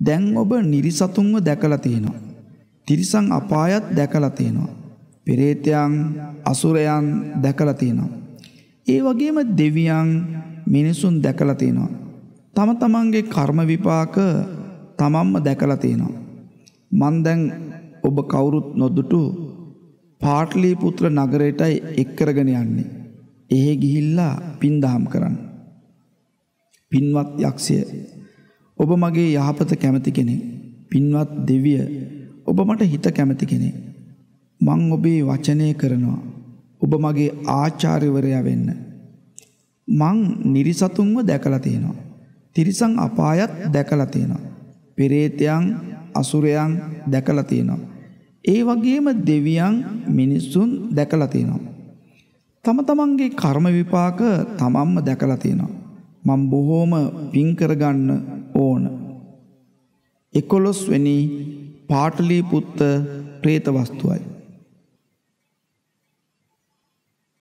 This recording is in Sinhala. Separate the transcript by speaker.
Speaker 1: දැන් ඔබ නිරිසතුන්ව දැකලා තියෙනවා. තිරිසන් අපායත් දැකලා තියෙනවා. පෙරේතයන් අසුරයන් දැකලා තියෙනවා. ඒ වගේම දෙවියන් මිනිසුන් දැකලා තියෙනවා. තම තමන්ගේ කර්ම විපාක තමන්ම දැකලා තියෙනවා. මන් දැන් ඔබ කවුරුත් නොදුටු පාට්ලි පුත්‍ර නගරයටයි එක් කරගෙන යන්නේ. එහෙ ගිහිල්ලා පින් දහම් කරන්න. පින්වත් යක්ෂය ඔබ මගේ යහපත කැමති කෙනෙ. පින්වත් දෙවිය ඔබ මට හිත කැමති කෙනෙ. මං ඔබේ වචනය කරනවා. ඔබ මගේ ආචාර්යවරයා වෙන්න. මං නිරිසතුන්ව දැකලා තියෙනවා. තිරිසං අපායත් දැකලා තියෙනවා. පෙරේතයන් අසුරයන් දැකලා තියෙනවා. ඒ වගේම දෙවියන් මිනිස්සුන් දැකලා තියෙනවා. තම තමන්ගේ කර්ම විපාක තමන්ම දැකලා තියෙනවා. මම බොහෝම පින් කරගන්න ඕන. එකොළොස්වෙනි පාටලීපුත්ත ප්‍රේතවස්තුවයි.